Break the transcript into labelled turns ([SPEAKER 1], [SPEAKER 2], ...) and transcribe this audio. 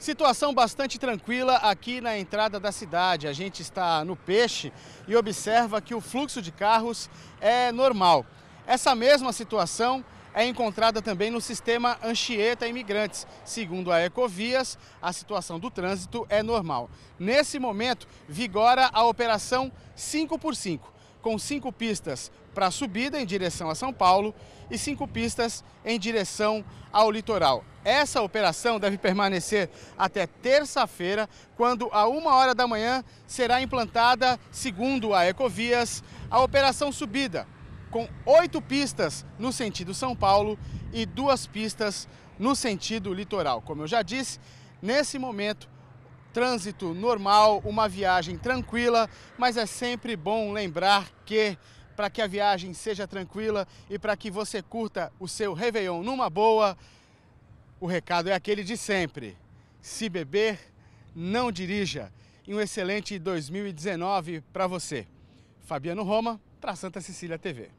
[SPEAKER 1] Situação bastante tranquila aqui na entrada da cidade. A gente está no peixe e observa que o fluxo de carros é normal. Essa mesma situação é encontrada também no sistema Anchieta Imigrantes. Segundo a Ecovias, a situação do trânsito é normal. Nesse momento, vigora a operação 5 por 5 com cinco pistas para subida em direção a São Paulo e cinco pistas em direção ao litoral. Essa operação deve permanecer até terça-feira, quando a uma hora da manhã será implantada, segundo a Ecovias, a operação subida, com oito pistas no sentido São Paulo e duas pistas no sentido litoral. Como eu já disse, nesse momento trânsito normal, uma viagem tranquila, mas é sempre bom lembrar que para que a viagem seja tranquila e para que você curta o seu Réveillon numa boa, o recado é aquele de sempre. Se beber, não dirija. E um excelente 2019 para você. Fabiano Roma, para Santa Cecília TV.